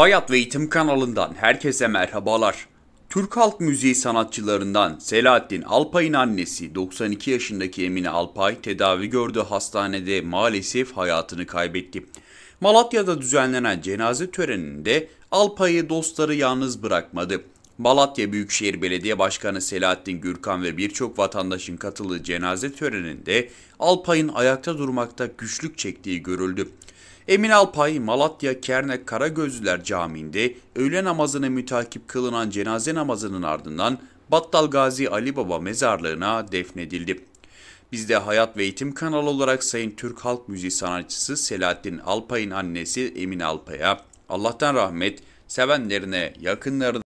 Hayat ve Eğitim kanalından herkese merhabalar. Türk halk müziği sanatçılarından Selahattin Alpay'ın annesi 92 yaşındaki Emine Alpay tedavi gördüğü hastanede maalesef hayatını kaybetti. Malatya'da düzenlenen cenaze töreninde Alpay'ı dostları yalnız bırakmadı. Malatya Büyükşehir Belediye Başkanı Selahattin Gürkan ve birçok vatandaşın katıldığı cenaze töreninde Alpay'ın ayakta durmakta güçlük çektiği görüldü. Emin Alpay, Malatya Kernek Karagözlüler Camii'nde öğle namazını mütakip kılınan cenaze namazının ardından Battal Gazi Ali Baba mezarlığına defnedildi. Biz de Hayat ve Eğitim kanalı olarak Sayın Türk Halk Müziği sanatçısı Selahattin Alpay'ın annesi Emin Alpay'a Allah'tan rahmet, sevenlerine, yakınlarına